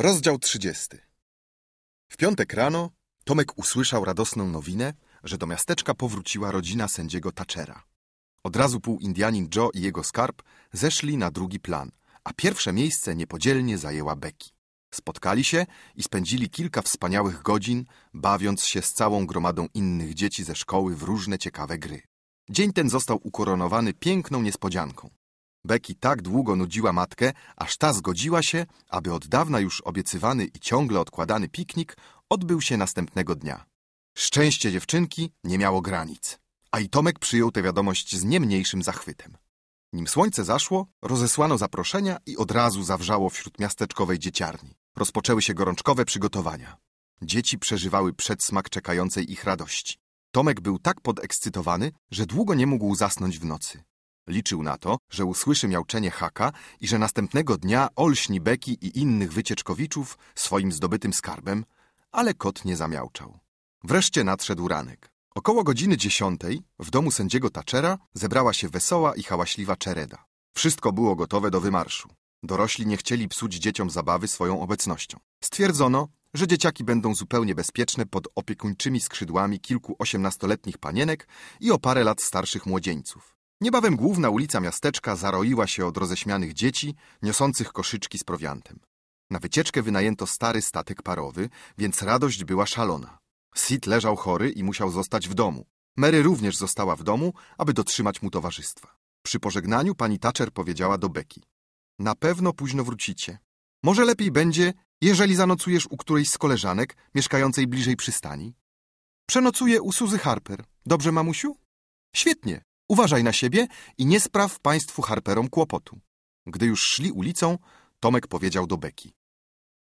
Rozdział 30. W piątek rano Tomek usłyszał radosną nowinę, że do miasteczka powróciła rodzina sędziego Thatchera. Od razu półindianin Joe i jego skarb zeszli na drugi plan, a pierwsze miejsce niepodzielnie zajęła Becky. Spotkali się i spędzili kilka wspaniałych godzin, bawiąc się z całą gromadą innych dzieci ze szkoły w różne ciekawe gry. Dzień ten został ukoronowany piękną niespodzianką. Beki tak długo nudziła matkę, aż ta zgodziła się, aby od dawna już obiecywany i ciągle odkładany piknik odbył się następnego dnia. Szczęście dziewczynki nie miało granic, a i Tomek przyjął tę wiadomość z nie mniejszym zachwytem. Nim słońce zaszło, rozesłano zaproszenia i od razu zawrzało wśród miasteczkowej dzieciarni. Rozpoczęły się gorączkowe przygotowania. Dzieci przeżywały przedsmak czekającej ich radości. Tomek był tak podekscytowany, że długo nie mógł zasnąć w nocy. Liczył na to, że usłyszy miałczenie haka i że następnego dnia olśni Beki i innych wycieczkowiczów swoim zdobytym skarbem, ale kot nie zamiałczał. Wreszcie nadszedł ranek. Około godziny dziesiątej w domu sędziego Taczera zebrała się wesoła i hałaśliwa czereda. Wszystko było gotowe do wymarszu. Dorośli nie chcieli psuć dzieciom zabawy swoją obecnością. Stwierdzono, że dzieciaki będą zupełnie bezpieczne pod opiekuńczymi skrzydłami kilku osiemnastoletnich panienek i o parę lat starszych młodzieńców. Niebawem główna ulica miasteczka zaroiła się od roześmianych dzieci, niosących koszyczki z prowiantem. Na wycieczkę wynajęto stary statek parowy, więc radość była szalona. Sid leżał chory i musiał zostać w domu. Mary również została w domu, aby dotrzymać mu towarzystwa. Przy pożegnaniu pani Thatcher powiedziała do Becky. Na pewno późno wrócicie. Może lepiej będzie, jeżeli zanocujesz u którejś z koleżanek mieszkającej bliżej przystani. Przenocuję u Suzy Harper. Dobrze, mamusiu? Świetnie. Uważaj na siebie i nie spraw państwu Harperom kłopotu. Gdy już szli ulicą, Tomek powiedział do Beki.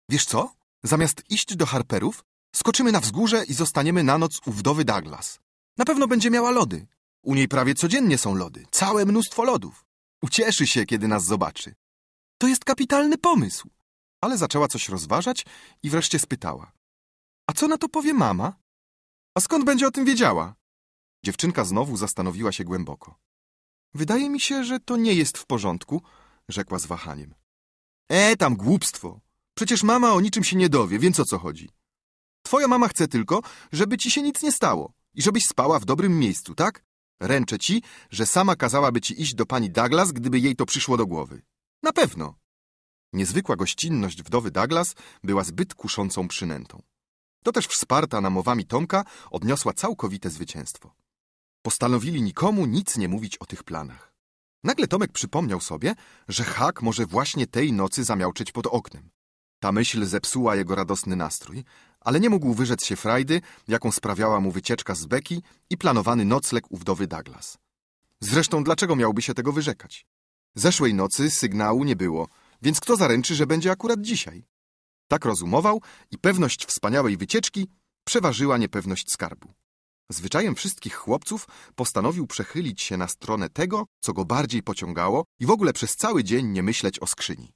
Wiesz co? Zamiast iść do Harperów, skoczymy na wzgórze i zostaniemy na noc u wdowy Douglas. Na pewno będzie miała lody. U niej prawie codziennie są lody, całe mnóstwo lodów. Ucieszy się, kiedy nas zobaczy. To jest kapitalny pomysł. Ale zaczęła coś rozważać i wreszcie spytała. A co na to powie mama? A skąd będzie o tym wiedziała? Dziewczynka znowu zastanowiła się głęboko. Wydaje mi się, że to nie jest w porządku, rzekła z wahaniem. E, tam głupstwo. Przecież mama o niczym się nie dowie, więc o co chodzi? Twoja mama chce tylko, żeby ci się nic nie stało i żebyś spała w dobrym miejscu, tak? Ręczę ci, że sama kazałaby ci iść do pani Douglas, gdyby jej to przyszło do głowy. Na pewno. Niezwykła gościnność wdowy Douglas była zbyt kuszącą przynętą. To też wsparta namowami Tomka odniosła całkowite zwycięstwo. Postanowili nikomu nic nie mówić o tych planach. Nagle Tomek przypomniał sobie, że Hak może właśnie tej nocy zamiałczyć pod oknem. Ta myśl zepsuła jego radosny nastrój, ale nie mógł wyrzec się frajdy, jaką sprawiała mu wycieczka z Beki i planowany nocleg u wdowy Douglas. Zresztą dlaczego miałby się tego wyrzekać? Zeszłej nocy sygnału nie było, więc kto zaręczy, że będzie akurat dzisiaj? Tak rozumował i pewność wspaniałej wycieczki przeważyła niepewność skarbu. Zwyczajem wszystkich chłopców postanowił przechylić się na stronę tego, co go bardziej pociągało i w ogóle przez cały dzień nie myśleć o skrzyni.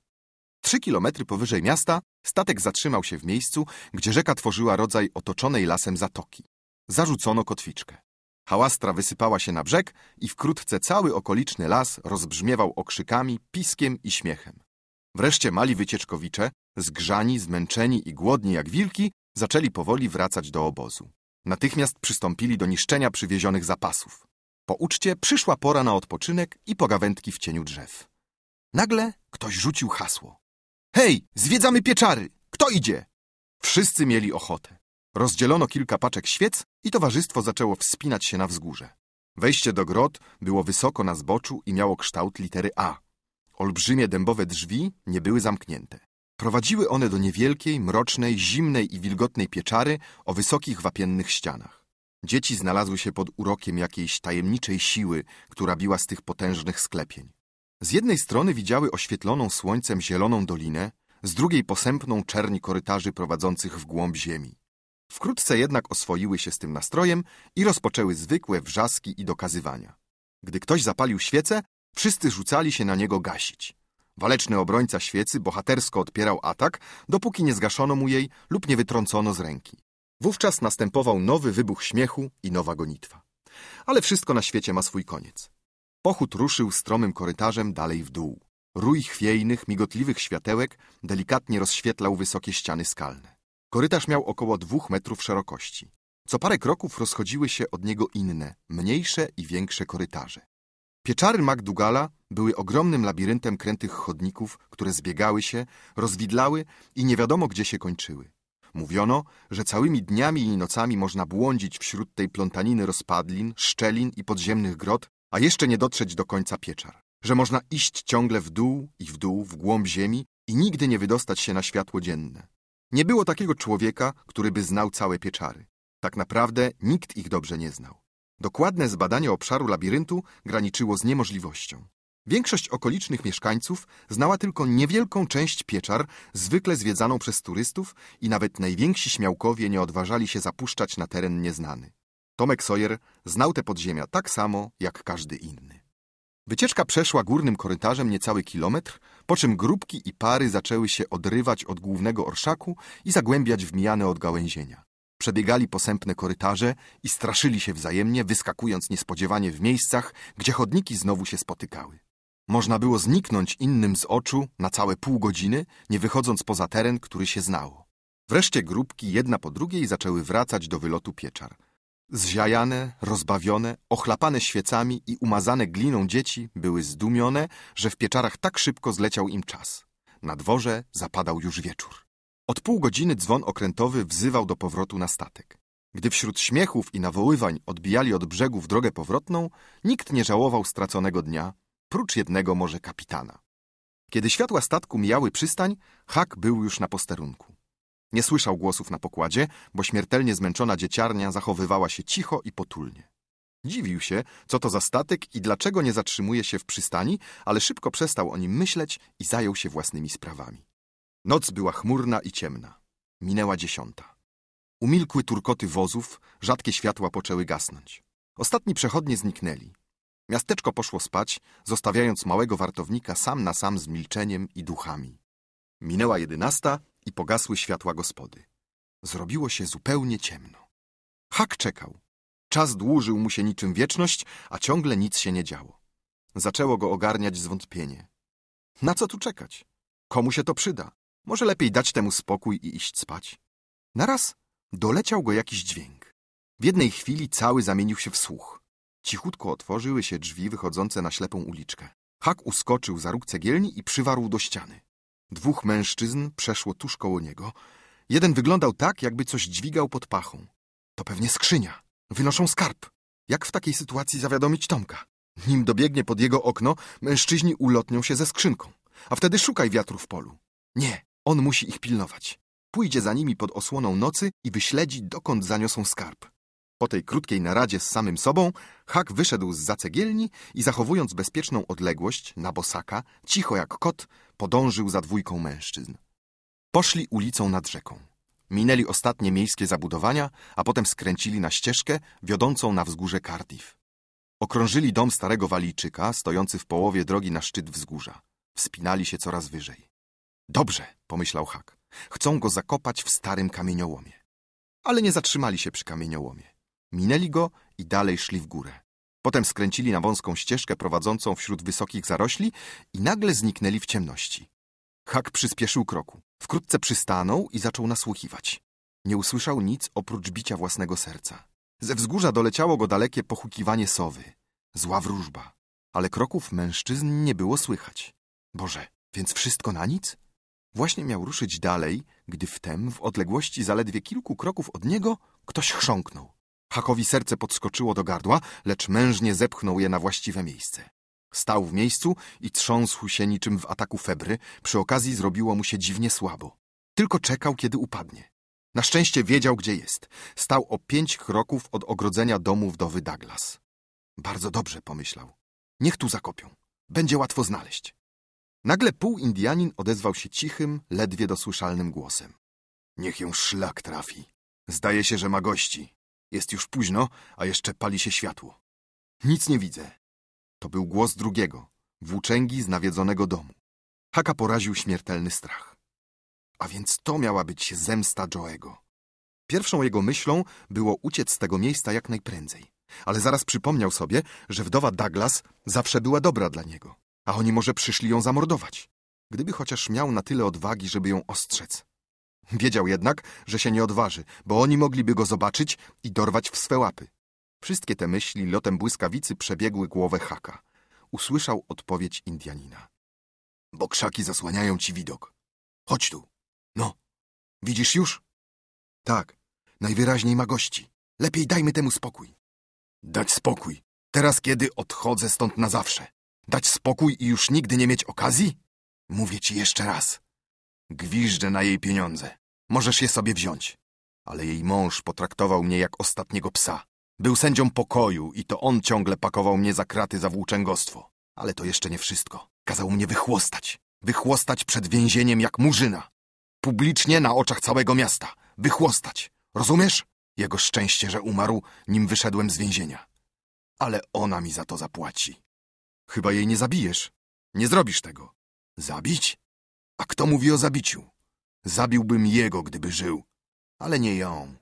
Trzy kilometry powyżej miasta statek zatrzymał się w miejscu, gdzie rzeka tworzyła rodzaj otoczonej lasem zatoki. Zarzucono kotwiczkę. Hałastra wysypała się na brzeg i wkrótce cały okoliczny las rozbrzmiewał okrzykami, piskiem i śmiechem. Wreszcie mali wycieczkowicze, zgrzani, zmęczeni i głodni jak wilki, zaczęli powoli wracać do obozu. Natychmiast przystąpili do niszczenia przywiezionych zapasów. Po uczcie przyszła pora na odpoczynek i pogawędki w cieniu drzew. Nagle ktoś rzucił hasło. Hej, zwiedzamy pieczary! Kto idzie? Wszyscy mieli ochotę. Rozdzielono kilka paczek świec i towarzystwo zaczęło wspinać się na wzgórze. Wejście do grot było wysoko na zboczu i miało kształt litery A. Olbrzymie dębowe drzwi nie były zamknięte. Prowadziły one do niewielkiej, mrocznej, zimnej i wilgotnej pieczary o wysokich wapiennych ścianach. Dzieci znalazły się pod urokiem jakiejś tajemniczej siły, która biła z tych potężnych sklepień. Z jednej strony widziały oświetloną słońcem zieloną dolinę, z drugiej posępną czerni korytarzy prowadzących w głąb ziemi. Wkrótce jednak oswoiły się z tym nastrojem i rozpoczęły zwykłe wrzaski i dokazywania. Gdy ktoś zapalił świecę, wszyscy rzucali się na niego gasić. Waleczny obrońca świecy bohatersko odpierał atak, dopóki nie zgaszono mu jej lub nie wytrącono z ręki. Wówczas następował nowy wybuch śmiechu i nowa gonitwa. Ale wszystko na świecie ma swój koniec. Pochód ruszył stromym korytarzem dalej w dół. Rój chwiejnych, migotliwych światełek delikatnie rozświetlał wysokie ściany skalne. Korytarz miał około dwóch metrów szerokości. Co parę kroków rozchodziły się od niego inne, mniejsze i większe korytarze. Pieczary MacDougala były ogromnym labiryntem krętych chodników, które zbiegały się, rozwidlały i nie wiadomo gdzie się kończyły. Mówiono, że całymi dniami i nocami można błądzić wśród tej plątaniny rozpadlin, szczelin i podziemnych grot, a jeszcze nie dotrzeć do końca pieczar. Że można iść ciągle w dół i w dół, w głąb ziemi i nigdy nie wydostać się na światło dzienne. Nie było takiego człowieka, który by znał całe pieczary. Tak naprawdę nikt ich dobrze nie znał. Dokładne zbadanie obszaru labiryntu graniczyło z niemożliwością. Większość okolicznych mieszkańców znała tylko niewielką część pieczar, zwykle zwiedzaną przez turystów i nawet najwięksi śmiałkowie nie odważali się zapuszczać na teren nieznany. Tomek Sawyer znał te podziemia tak samo jak każdy inny. Wycieczka przeszła górnym korytarzem niecały kilometr, po czym grupki i pary zaczęły się odrywać od głównego orszaku i zagłębiać w mijane odgałęzienia. Przebiegali posępne korytarze i straszyli się wzajemnie, wyskakując niespodziewanie w miejscach, gdzie chodniki znowu się spotykały. Można było zniknąć innym z oczu na całe pół godziny, nie wychodząc poza teren, który się znało. Wreszcie grupki jedna po drugiej zaczęły wracać do wylotu pieczar. Zziajane, rozbawione, ochlapane świecami i umazane gliną dzieci były zdumione, że w pieczarach tak szybko zleciał im czas. Na dworze zapadał już wieczór. Od pół godziny dzwon okrętowy wzywał do powrotu na statek. Gdy wśród śmiechów i nawoływań odbijali od brzegu drogę powrotną, nikt nie żałował straconego dnia, prócz jednego może kapitana. Kiedy światła statku mijały przystań, Hak był już na posterunku. Nie słyszał głosów na pokładzie, bo śmiertelnie zmęczona dzieciarnia zachowywała się cicho i potulnie. Dziwił się, co to za statek i dlaczego nie zatrzymuje się w przystani, ale szybko przestał o nim myśleć i zajął się własnymi sprawami. Noc była chmurna i ciemna. Minęła dziesiąta. Umilkły turkoty wozów, rzadkie światła poczęły gasnąć. Ostatni przechodnie zniknęli. Miasteczko poszło spać, zostawiając małego wartownika sam na sam z milczeniem i duchami. Minęła jedenasta i pogasły światła gospody. Zrobiło się zupełnie ciemno. Hak czekał. Czas dłużył mu się niczym wieczność, a ciągle nic się nie działo. Zaczęło go ogarniać zwątpienie. Na co tu czekać? Komu się to przyda? Może lepiej dać temu spokój i iść spać. Naraz doleciał go jakiś dźwięk. W jednej chwili cały zamienił się w słuch. Cichutko otworzyły się drzwi wychodzące na ślepą uliczkę. Hak uskoczył za róg cegielni i przywarł do ściany. Dwóch mężczyzn przeszło tuż koło niego. Jeden wyglądał tak, jakby coś dźwigał pod pachą. To pewnie skrzynia. Wynoszą skarb. Jak w takiej sytuacji zawiadomić Tomka? Nim dobiegnie pod jego okno, mężczyźni ulotnią się ze skrzynką. A wtedy szukaj wiatru w polu. Nie, on musi ich pilnować. Pójdzie za nimi pod osłoną nocy i wyśledzi, dokąd zaniosą skarb. Po tej krótkiej naradzie z samym sobą, Hak wyszedł z zacegielni i zachowując bezpieczną odległość na bosaka, cicho jak kot, podążył za dwójką mężczyzn. Poszli ulicą nad rzeką. Minęli ostatnie miejskie zabudowania, a potem skręcili na ścieżkę wiodącą na wzgórze Cardiff. Okrążyli dom starego walijczyka, stojący w połowie drogi na szczyt wzgórza. Wspinali się coraz wyżej. Dobrze, pomyślał Hak. Chcą go zakopać w starym kamieniołomie. Ale nie zatrzymali się przy kamieniołomie. Minęli go i dalej szli w górę. Potem skręcili na wąską ścieżkę prowadzącą wśród wysokich zarośli i nagle zniknęli w ciemności. Hak przyspieszył kroku. Wkrótce przystanął i zaczął nasłuchiwać. Nie usłyszał nic oprócz bicia własnego serca. Ze wzgórza doleciało go dalekie pochukiwanie sowy. Zła wróżba. Ale kroków mężczyzn nie było słychać. Boże, więc wszystko na nic? Właśnie miał ruszyć dalej, gdy wtem w odległości zaledwie kilku kroków od niego ktoś chrząknął. Hakowi serce podskoczyło do gardła, lecz mężnie zepchnął je na właściwe miejsce. Stał w miejscu i trząsł się niczym w ataku febry. Przy okazji zrobiło mu się dziwnie słabo. Tylko czekał, kiedy upadnie. Na szczęście wiedział, gdzie jest. Stał o pięć kroków od ogrodzenia domu wdowy Douglas. Bardzo dobrze, pomyślał. Niech tu zakopią. Będzie łatwo znaleźć. Nagle pół Indianin odezwał się cichym, ledwie dosłyszalnym głosem. Niech ją szlak trafi. Zdaje się, że ma gości. Jest już późno, a jeszcze pali się światło. Nic nie widzę. To był głos drugiego, włóczęgi z nawiedzonego domu. Haka poraził śmiertelny strach. A więc to miała być zemsta Joego. Pierwszą jego myślą było uciec z tego miejsca jak najprędzej. Ale zaraz przypomniał sobie, że wdowa Douglas zawsze była dobra dla niego a oni może przyszli ją zamordować. Gdyby chociaż miał na tyle odwagi, żeby ją ostrzec. Wiedział jednak, że się nie odważy, bo oni mogliby go zobaczyć i dorwać w swe łapy. Wszystkie te myśli lotem błyskawicy przebiegły głowę Haka. Usłyszał odpowiedź Indianina. Bo krzaki zasłaniają ci widok. Chodź tu. No. Widzisz już? Tak. Najwyraźniej ma gości. Lepiej dajmy temu spokój. Dać spokój. Teraz, kiedy odchodzę stąd na zawsze. Dać spokój i już nigdy nie mieć okazji? Mówię ci jeszcze raz. Gwiżdżę na jej pieniądze. Możesz je sobie wziąć. Ale jej mąż potraktował mnie jak ostatniego psa. Był sędzią pokoju i to on ciągle pakował mnie za kraty za włóczęgostwo. Ale to jeszcze nie wszystko. Kazał mnie wychłostać. Wychłostać przed więzieniem jak murzyna. Publicznie na oczach całego miasta. Wychłostać. Rozumiesz? Jego szczęście, że umarł, nim wyszedłem z więzienia. Ale ona mi za to zapłaci. Chyba jej nie zabijesz. Nie zrobisz tego. Zabić? A kto mówi o zabiciu? Zabiłbym jego, gdyby żył, ale nie ją.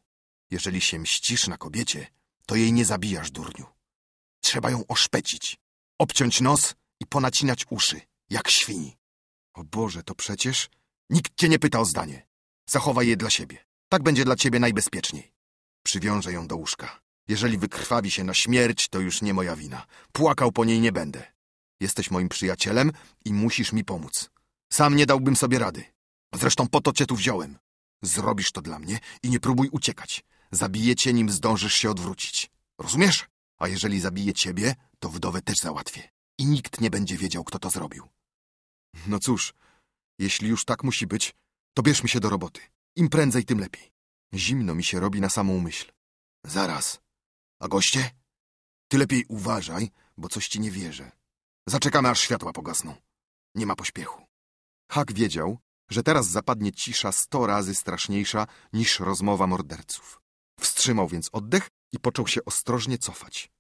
Jeżeli się mścisz na kobiecie, to jej nie zabijasz, durniu. Trzeba ją oszpecić, obciąć nos i ponacinać uszy, jak świni. O Boże, to przecież... Nikt cię nie pyta o zdanie. Zachowaj je dla siebie. Tak będzie dla ciebie najbezpieczniej. Przywiążę ją do łóżka. Jeżeli wykrwawi się na śmierć, to już nie moja wina. Płakał po niej nie będę. Jesteś moim przyjacielem i musisz mi pomóc. Sam nie dałbym sobie rady. Zresztą po to cię tu wziąłem. Zrobisz to dla mnie i nie próbuj uciekać. Zabiję cię, nim zdążysz się odwrócić. Rozumiesz? A jeżeli zabiję ciebie, to wdowę też załatwię. I nikt nie będzie wiedział, kto to zrobił. No cóż, jeśli już tak musi być, to bierzmy się do roboty. Im prędzej, tym lepiej. Zimno mi się robi na samą myśl. Zaraz. A goście? Ty lepiej uważaj, bo coś ci nie wierzę. Zaczekamy, aż światła pogasną. Nie ma pośpiechu. Hak wiedział, że teraz zapadnie cisza sto razy straszniejsza niż rozmowa morderców. Wstrzymał więc oddech i począł się ostrożnie cofać.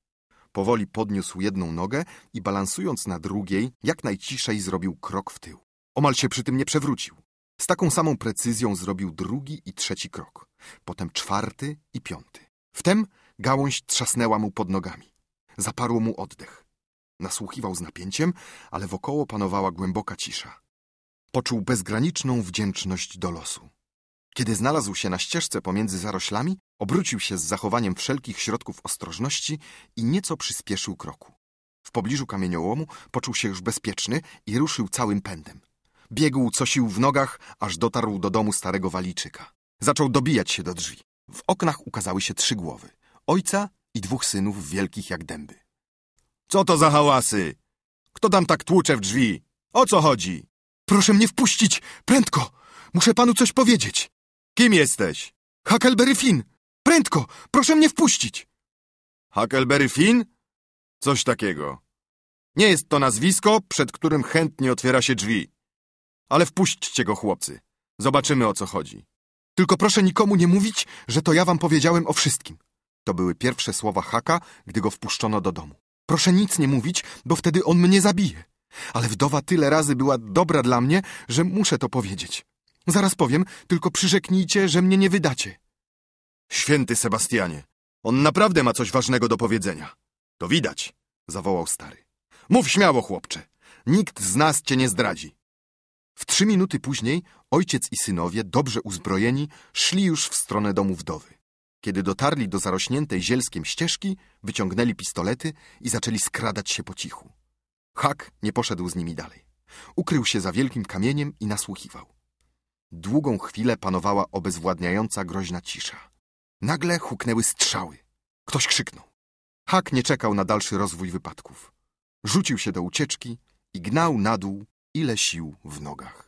Powoli podniósł jedną nogę i balansując na drugiej, jak najciszej zrobił krok w tył. Omal się przy tym nie przewrócił. Z taką samą precyzją zrobił drugi i trzeci krok, potem czwarty i piąty. Wtem gałąź trzasnęła mu pod nogami. Zaparło mu oddech. Nasłuchiwał z napięciem, ale wokoło panowała głęboka cisza. Poczuł bezgraniczną wdzięczność do losu. Kiedy znalazł się na ścieżce pomiędzy zaroślami, obrócił się z zachowaniem wszelkich środków ostrożności i nieco przyspieszył kroku. W pobliżu kamieniołomu poczuł się już bezpieczny i ruszył całym pędem. Biegł, co sił w nogach, aż dotarł do domu starego walijczyka. Zaczął dobijać się do drzwi. W oknach ukazały się trzy głowy. Ojca i dwóch synów wielkich jak dęby. Co to za hałasy? Kto tam tak tłucze w drzwi? O co chodzi? Proszę mnie wpuścić, prędko! Muszę panu coś powiedzieć. Kim jesteś? Huckleberry Finn! Prędko, proszę mnie wpuścić! Huckleberry Finn? Coś takiego. Nie jest to nazwisko, przed którym chętnie otwiera się drzwi. Ale wpuśćcie go, chłopcy. Zobaczymy, o co chodzi. Tylko proszę nikomu nie mówić, że to ja wam powiedziałem o wszystkim. To były pierwsze słowa Haka, gdy go wpuszczono do domu. Proszę nic nie mówić, bo wtedy on mnie zabije. Ale wdowa tyle razy była dobra dla mnie, że muszę to powiedzieć. Zaraz powiem, tylko przyrzeknijcie, że mnie nie wydacie. Święty Sebastianie, on naprawdę ma coś ważnego do powiedzenia. To widać, zawołał stary. Mów śmiało, chłopcze. Nikt z nas cię nie zdradzi. W trzy minuty później ojciec i synowie, dobrze uzbrojeni, szli już w stronę domu wdowy. Kiedy dotarli do zarośniętej zielskiem ścieżki, wyciągnęli pistolety i zaczęli skradać się po cichu. Hak nie poszedł z nimi dalej. Ukrył się za wielkim kamieniem i nasłuchiwał. Długą chwilę panowała obezwładniająca groźna cisza. Nagle huknęły strzały. Ktoś krzyknął. Hak nie czekał na dalszy rozwój wypadków. Rzucił się do ucieczki i gnał na dół, ile sił w nogach.